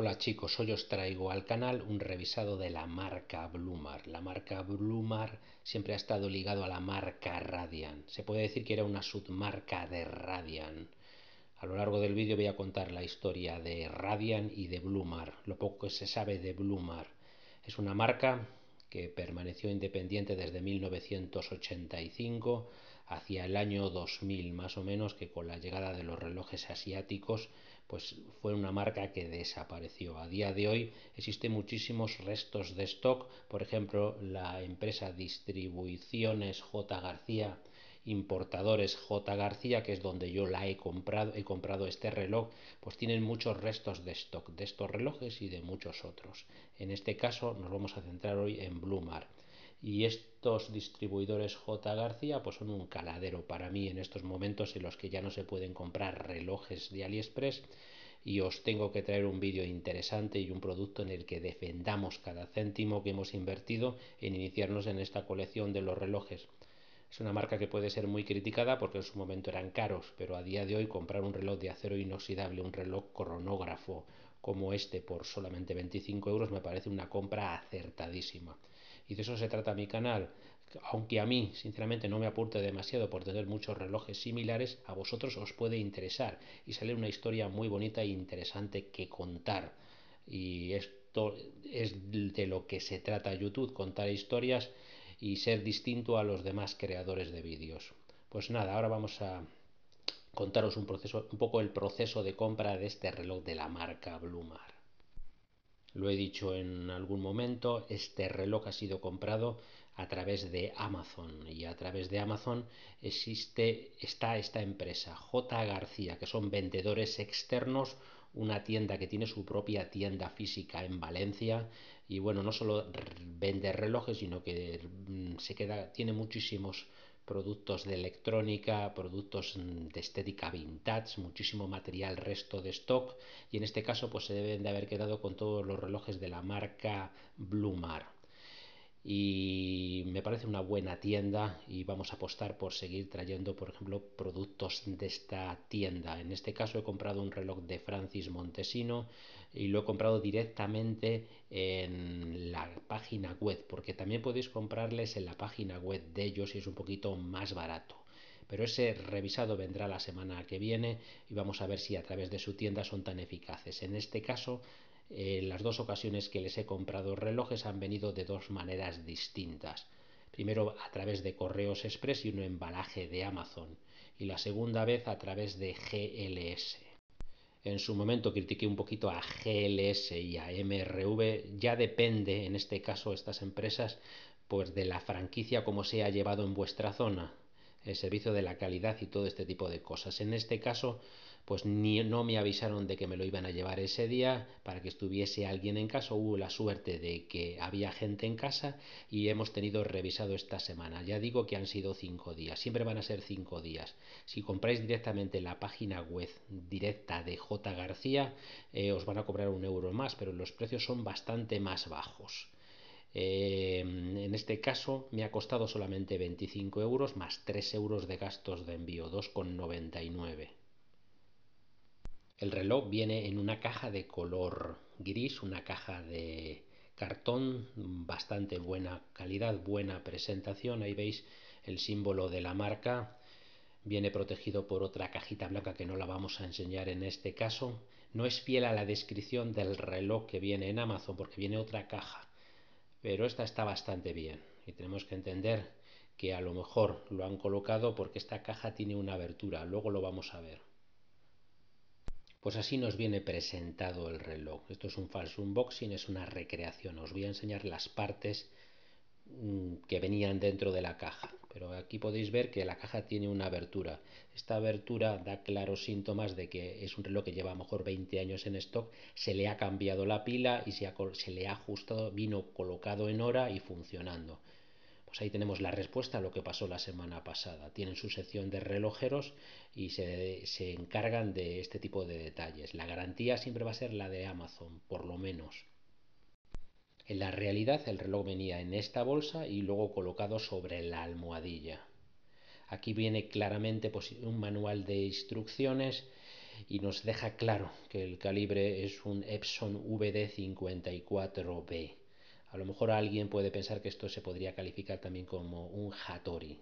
Hola chicos, hoy os traigo al canal un revisado de la marca Blumar. La marca Blumar siempre ha estado ligado a la marca Radian. Se puede decir que era una submarca de Radian. A lo largo del vídeo voy a contar la historia de Radian y de Blumar, lo poco que se sabe de Blumar. Es una marca que permaneció independiente desde 1985 hacia el año 2000 más o menos, que con la llegada de los relojes asiáticos pues fue una marca que desapareció. A día de hoy existen muchísimos restos de stock, por ejemplo, la empresa Distribuciones J. García, importadores J. García, que es donde yo la he comprado, he comprado este reloj, pues tienen muchos restos de stock de estos relojes y de muchos otros. En este caso nos vamos a centrar hoy en Blumar. Y estos distribuidores J. García pues son un caladero para mí en estos momentos en los que ya no se pueden comprar relojes de AliExpress y os tengo que traer un vídeo interesante y un producto en el que defendamos cada céntimo que hemos invertido en iniciarnos en esta colección de los relojes. Es una marca que puede ser muy criticada porque en su momento eran caros, pero a día de hoy comprar un reloj de acero inoxidable, un reloj cronógrafo como este por solamente 25 euros me parece una compra acertadísima. Y de eso se trata mi canal. Aunque a mí, sinceramente, no me aporte demasiado por tener muchos relojes similares, a vosotros os puede interesar y sale una historia muy bonita e interesante que contar. Y esto es de lo que se trata YouTube, contar historias y ser distinto a los demás creadores de vídeos. Pues nada, ahora vamos a contaros un, proceso, un poco el proceso de compra de este reloj de la marca Blumar. Lo he dicho en algún momento, este reloj ha sido comprado a través de Amazon y a través de Amazon existe está esta empresa J García que son vendedores externos una tienda que tiene su propia tienda física en Valencia y bueno no solo vende relojes sino que mm, se queda tiene muchísimos productos de electrónica, productos mm, de estética vintage, muchísimo material resto de stock y en este caso pues se deben de haber quedado con todos los relojes de la marca Blumar y me parece una buena tienda y vamos a apostar por seguir trayendo, por ejemplo, productos de esta tienda. En este caso he comprado un reloj de Francis Montesino y lo he comprado directamente en la página web, porque también podéis comprarles en la página web de ellos y es un poquito más barato pero ese revisado vendrá la semana que viene y vamos a ver si a través de su tienda son tan eficaces. En este caso en eh, las dos ocasiones que les he comprado relojes han venido de dos maneras distintas. Primero a través de correos express y un embalaje de Amazon. Y la segunda vez a través de GLS. En su momento critiqué un poquito a GLS y a MRV. Ya depende, en este caso, estas empresas, pues de la franquicia como se ha llevado en vuestra zona. El servicio de la calidad y todo este tipo de cosas. En este caso, pues ni, no me avisaron de que me lo iban a llevar ese día para que estuviese alguien en casa. Hubo la suerte de que había gente en casa y hemos tenido revisado esta semana. Ya digo que han sido cinco días, siempre van a ser cinco días. Si compráis directamente la página web directa de J. García, eh, os van a cobrar un euro más, pero los precios son bastante más bajos. Eh, en este caso me ha costado solamente 25 euros más 3 euros de gastos de envío, 2,99. El reloj viene en una caja de color gris, una caja de cartón bastante buena calidad, buena presentación. Ahí veis el símbolo de la marca. Viene protegido por otra cajita blanca que no la vamos a enseñar en este caso. No es fiel a la descripción del reloj que viene en Amazon porque viene otra caja. Pero esta está bastante bien y tenemos que entender que a lo mejor lo han colocado porque esta caja tiene una abertura. Luego lo vamos a ver. Pues así nos viene presentado el reloj. Esto es un falso unboxing, es una recreación. Os voy a enseñar las partes mm, que venían dentro de la caja. Pero aquí podéis ver que la caja tiene una abertura. Esta abertura da claros síntomas de que es un reloj que lleva a lo mejor 20 años en stock, se le ha cambiado la pila y se, se le ha ajustado, vino colocado en hora y funcionando. Pues ahí tenemos la respuesta a lo que pasó la semana pasada. Tienen su sección de relojeros y se, encargan de este tipo de detalles. La garantía siempre va a ser la de Amazon, por lo menos. En la realidad el reloj venía en esta bolsa y luego colocado sobre la almohadilla. Aquí viene claramente pues, un manual de instrucciones y nos deja claro que el calibre es un Epson VD54B. A lo mejor alguien puede pensar que esto se podría calificar también como un Hattori.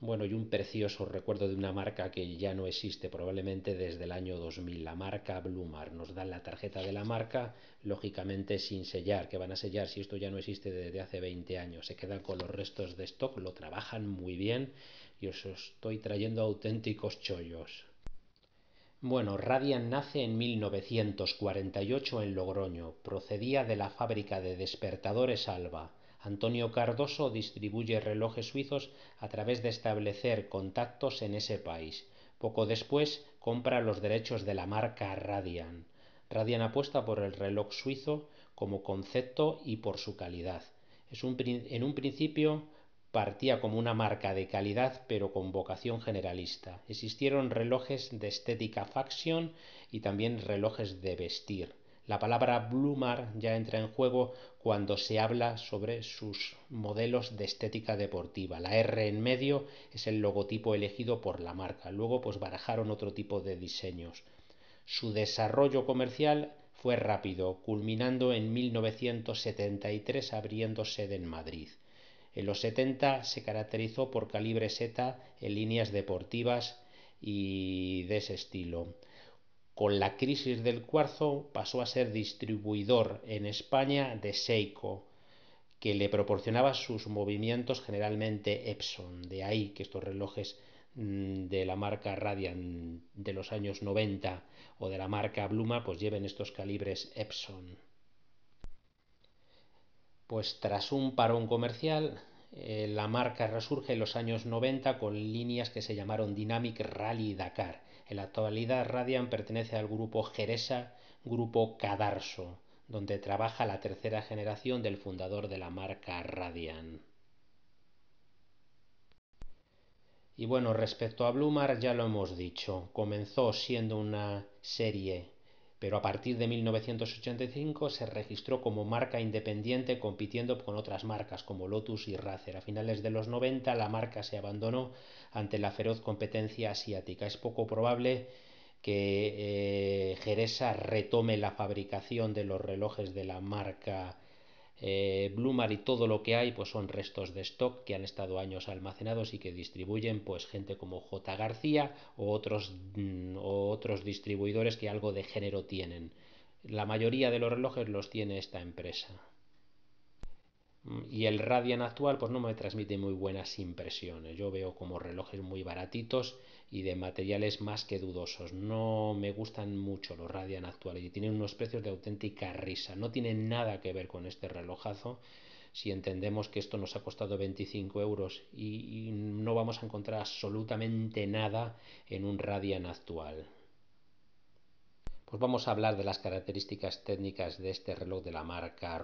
Bueno, y un precioso recuerdo de una marca que ya no existe probablemente desde el año 2000, la marca Blumar. Nos dan la tarjeta de la marca, lógicamente sin sellar, que van a sellar si esto ya no existe desde hace 20 años. Se quedan con los restos de stock, lo trabajan muy bien y os estoy trayendo auténticos chollos. Bueno, Radian nace en 1948 en Logroño. Procedía de la fábrica de despertadores Alba. Antonio Cardoso distribuye relojes suizos a través de establecer contactos en ese país. Poco después compra los derechos de la marca Radian. Radian apuesta por el reloj suizo como concepto y por su calidad. Es en un principio partía como una marca de calidad pero con vocación generalista. Existieron relojes de estética facción y también relojes de vestir. La palabra Blumar ya entra en juego cuando se habla sobre sus modelos de estética deportiva. La R en medio es el logotipo elegido por la marca. Luego pues barajaron otro tipo de diseños. Su desarrollo comercial fue rápido, culminando en 1973 sede en Madrid. En los 70 se caracterizó por calibre Z en líneas deportivas y de ese estilo. Con la crisis del cuarzo pasó a ser distribuidor en España de Seiko, que le proporcionaba sus movimientos generalmente Epson. De ahí que estos relojes mm, de la marca Radian de los años 90 o de la marca Bluma pues lleven estos calibres Epson pues tras un parón comercial, eh, la marca resurge en los años 90 con líneas que se llamaron Dynamic Rally Dakar. En la actualidad Radian pertenece al grupo Jereza, grupo Cadarso, donde trabaja la tercera generación del fundador de la marca Radian. Y bueno, respecto a Blumar ya lo hemos dicho, comenzó siendo una serie pero a partir de 1985 se registró como marca independiente compitiendo con otras marcas como Lotus y Racer. A finales de los 90 la marca se abandonó ante la feroz competencia asiática. Es poco probable que eh, retome la fabricación de los relojes de la marca eh, Blumar y todo lo que hay pues son restos de stock que han estado años almacenados y que distribuyen pues gente como J. García o otros, mm, o otros distribuidores que algo de género tienen. La mayoría de los relojes los tiene esta empresa. Y el Radian actual pues no me transmite muy buenas impresiones. Yo veo como relojes muy baratitos y de materiales más que dudosos. No me gustan mucho los Radian actuales y tienen unos precios de auténtica risa. No tienen nada que ver con este relojazo. Si entendemos que esto nos ha costado 25 euros y, y no vamos a encontrar absolutamente nada en un Radian actual. Pues vamos a hablar de las características técnicas de este reloj de la marca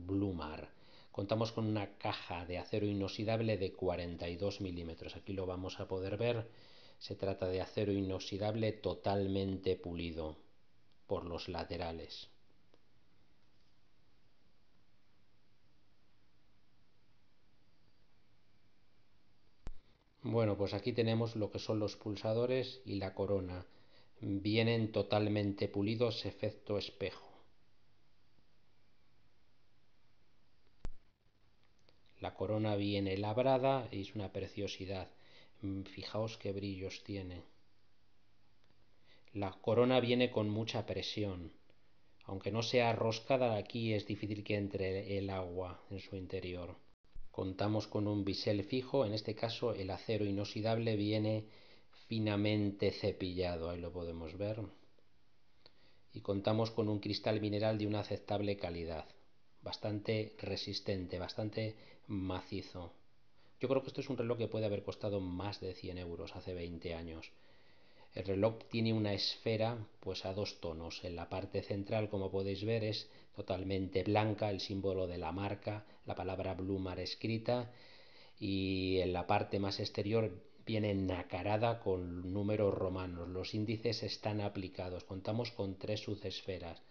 Blumar contamos con una caja de acero inoxidable de 42 milímetros. Aquí lo vamos a poder ver. Se trata de acero inoxidable totalmente pulido por los laterales. Bueno, pues aquí tenemos lo que son los pulsadores y la corona. Vienen totalmente pulidos efecto espejo. La corona viene labrada, es una preciosidad. Fijaos qué brillos tiene. La corona viene con mucha presión. Aunque no sea roscada, aquí es difícil que entre el agua en su interior. Contamos con un bisel fijo, en este caso el acero inoxidable viene finamente cepillado, ahí lo podemos ver. Y contamos con un cristal mineral de una aceptable calidad, bastante resistente, bastante macizo. Yo creo que esto es un reloj que puede haber costado más de 100 euros hace 20 años. El reloj tiene una esfera pues a dos tonos. En la parte central, como podéis ver, es totalmente blanca, el símbolo de la marca, la palabra Blumar escrita y en la parte más exterior viene nacarada con números romanos. Los índices están aplicados. Contamos con tres subesferas.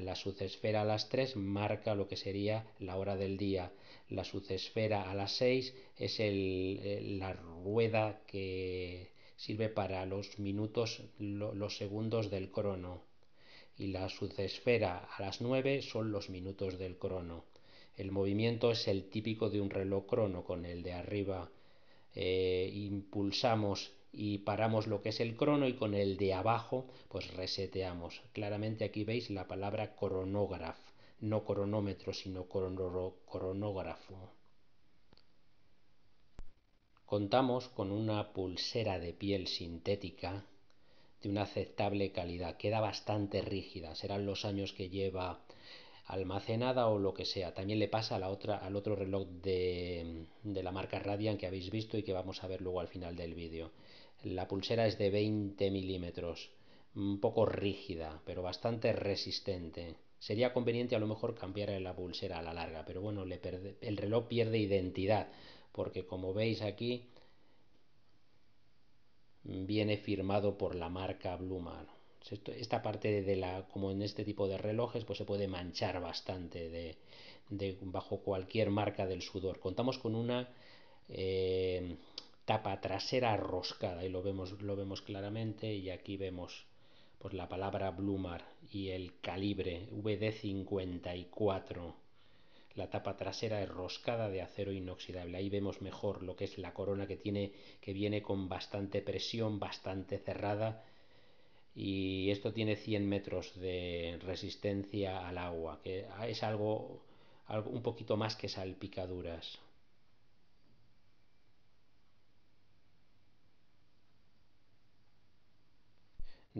La sucesfera a las 3 marca lo que sería la hora del día. La sucesfera a las 6 es eh, la rueda que sirve para los minutos, los segundos del crono. Y la sucesfera a las 9 son los minutos del crono. El movimiento es el típico de un reloj crono con el de arriba. Eh, impulsamos y paramos lo que es el crono y con el de abajo pues reseteamos. Claramente aquí veis la palabra cronógrafo, no cronómetro, sino cronógrafo. Contamos con una pulsera de piel sintética de una aceptable calidad, queda bastante rígida, serán los años que lleva almacenada o lo que sea. También le pasa a la otra, al otro reloj de, de la marca Radian que habéis visto y que vamos a ver luego al final del vídeo. La pulsera es de 20 milímetros, un poco rígida, pero bastante resistente. Sería conveniente a lo mejor cambiar la pulsera a la larga, pero bueno, le el reloj pierde identidad, porque como veis aquí viene firmado por la marca Blumar. Esta parte de la, como en este tipo de relojes, pues se puede manchar bastante de, bajo cualquier marca del sudor. Contamos con una eh, tapa trasera roscada y lo vemos, lo vemos claramente y aquí vemos por pues, la palabra Blumar y el calibre VD54. La tapa trasera es roscada de acero inoxidable. Ahí vemos mejor lo que es la corona que tiene que viene con bastante presión, bastante cerrada y esto tiene 100 metros de resistencia al agua, que es algo, algo un poquito más que salpicaduras.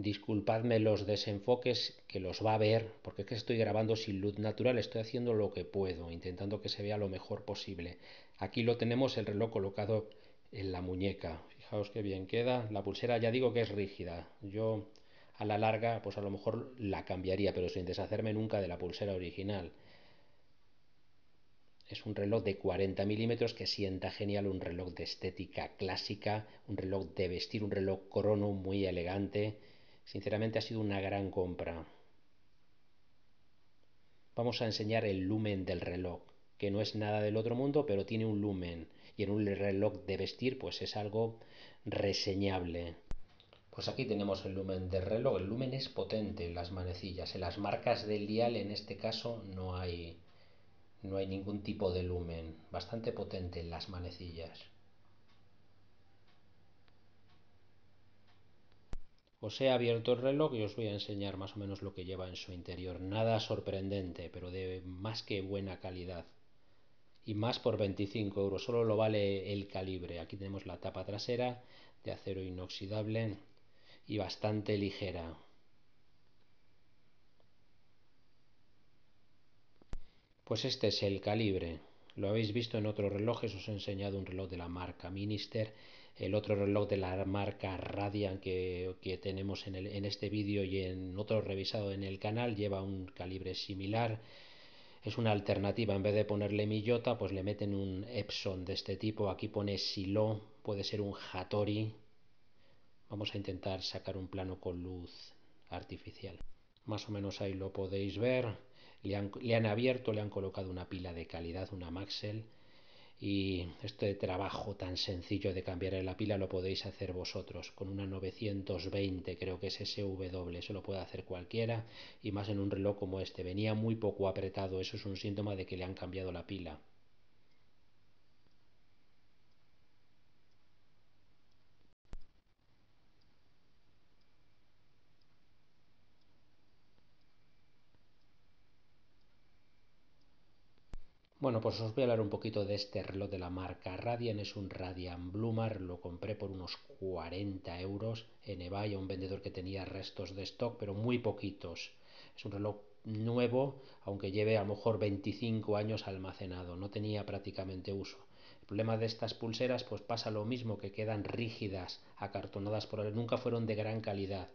disculpadme los desenfoques que los va a ver, porque es que estoy grabando sin luz natural, estoy haciendo lo que puedo, intentando que se vea lo mejor posible. Aquí lo tenemos el reloj colocado en la muñeca. Fijaos qué bien queda. La pulsera ya digo que es rígida. Yo a la larga pues a lo mejor la cambiaría, pero sin deshacerme nunca de la pulsera original. Es un reloj de 40 milímetros que sienta genial, un reloj de estética clásica, un reloj de vestir, un reloj crono muy elegante Sinceramente ha sido una gran compra. Vamos a enseñar el lumen del reloj, que no es nada del otro mundo, pero tiene un lumen. Y en un reloj de vestir, pues es algo reseñable. Pues aquí tenemos el lumen del reloj. El lumen es potente en las manecillas. En las marcas del dial, en este caso, no hay, no hay ningún tipo de lumen. Bastante potente en las manecillas. Os he abierto el reloj y os voy a enseñar más o menos lo que lleva en su interior. Nada sorprendente, pero de más que buena calidad. Y más por 25 euros, solo lo vale el calibre. Aquí tenemos la tapa trasera de acero inoxidable y bastante ligera. Pues este es el calibre. Lo habéis visto en otros relojes, os he enseñado un reloj de la marca Minister el otro reloj de la marca Radian que, tenemos en, este vídeo y en otro revisado en el canal lleva un calibre similar. Es una alternativa, en vez de ponerle Miyota, pues le meten un Epson de este tipo. Aquí pone Silo, puede ser un Hattori. Vamos a intentar sacar un plano con luz artificial. Más o menos ahí lo podéis ver. Le han, le han abierto, le han colocado una pila de calidad, una Maxell y este trabajo tan sencillo de cambiar la pila lo podéis hacer vosotros con una 920, creo que es SW, se lo puede hacer cualquiera y más en un reloj como este. Venía muy poco apretado, eso es un síntoma de que le han cambiado la pila. Bueno, pues os voy a hablar un poquito de este reloj de la marca Radian. Es un Radian Blumar, lo compré por unos 40 euros en eBay un vendedor que tenía restos de stock, pero muy poquitos. Es un reloj nuevo, aunque lleve a lo mejor 25 años almacenado, no tenía prácticamente uso. El problema de estas pulseras pues pasa lo mismo, que quedan rígidas, acartonadas por él, nunca fueron de gran calidad.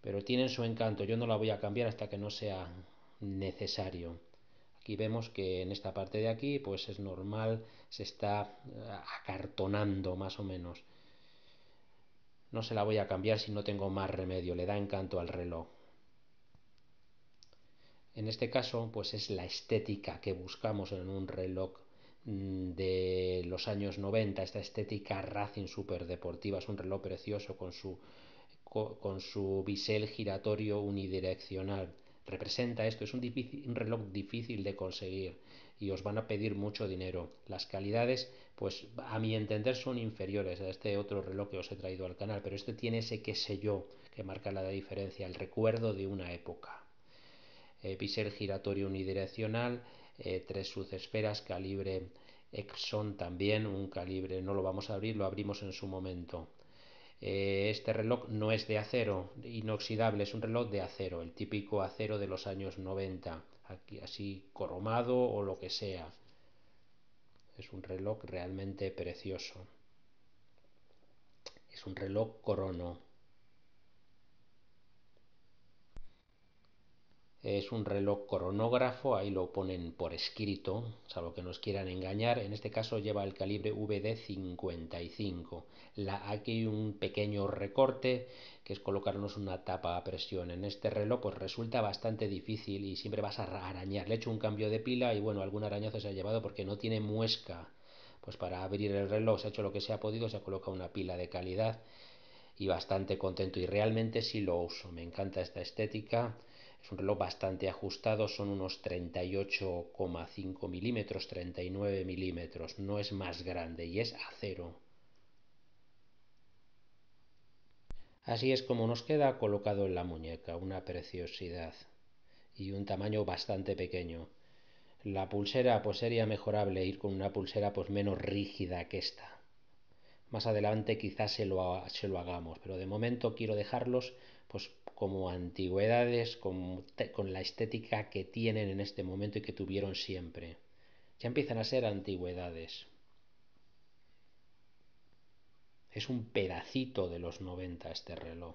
Pero tienen su encanto, yo no la voy a cambiar hasta que no sea necesario. Aquí vemos que en esta parte de aquí, pues es normal, se está eh, acartonando más o menos. No se la voy a cambiar si no tengo más remedio, le da encanto al reloj. En este caso, pues es la estética que buscamos en un reloj mm, de los años 90, esta estética Racing superdeportiva, es un reloj precioso con su, con su bisel giratorio unidireccional representa esto. Es un, reloj difícil de conseguir y os van a pedir mucho dinero. Las calidades, pues a mi entender, son inferiores a este otro reloj que os he traído al canal, pero este tiene ese qué sé yo que marca la diferencia, el recuerdo de una época. Eh, giratorio unidireccional, eh, tres subesferas, calibre Exxon también, un calibre, no lo vamos a abrir, lo abrimos en su momento. Eh, este reloj no es de acero inoxidable, es un reloj de acero, el típico acero de los años 90, aquí, así corromado o lo que sea. Es un reloj realmente precioso. Es un reloj corono. Es un reloj cronógrafo, ahí lo ponen por escrito, salvo que nos quieran engañar. En este caso lleva el calibre VD55. aquí hay un pequeño recorte, que es colocarnos una tapa a presión. En este reloj pues resulta bastante difícil y siempre vas a arañar. Le he hecho un cambio de pila y bueno, algún arañazo se ha llevado porque no tiene muesca. Pues para abrir el reloj se ha hecho lo que se ha podido, se ha colocado una pila de calidad y bastante contento y realmente sí lo uso. Me encanta esta estética es un reloj bastante ajustado, son unos 38,5 milímetros, 39 milímetros, no es más grande y es acero. Así es como nos queda colocado en la muñeca, una preciosidad y un tamaño bastante pequeño. La pulsera pues sería mejorable ir con una pulsera pues menos rígida que esta. Más adelante quizás se lo, se lo hagamos, pero de momento quiero dejarlos pues como antigüedades, con, la estética que tienen en este momento y que tuvieron siempre. Ya empiezan a ser antigüedades. Es un pedacito de los 90 este reloj.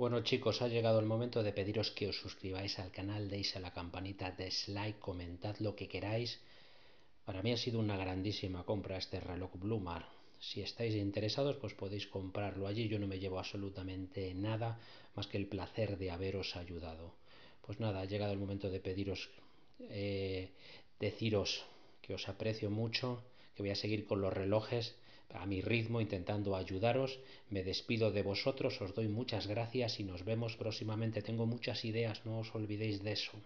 Bueno chicos, ha llegado el momento de pediros que os suscribáis al canal, deis a la campanita de comentad lo que queráis. Para mí ha sido una grandísima compra este reloj Blumar. Si estáis interesados, pues podéis comprarlo allí. Yo no me llevo absolutamente nada más que el placer de haberos ayudado. Pues nada, ha llegado el momento de pediros, eh, deciros que os aprecio mucho, que voy a seguir con los relojes a mi ritmo intentando ayudaros. Me despido de vosotros, os doy muchas gracias y nos vemos próximamente. Tengo muchas ideas, no os olvidéis de eso.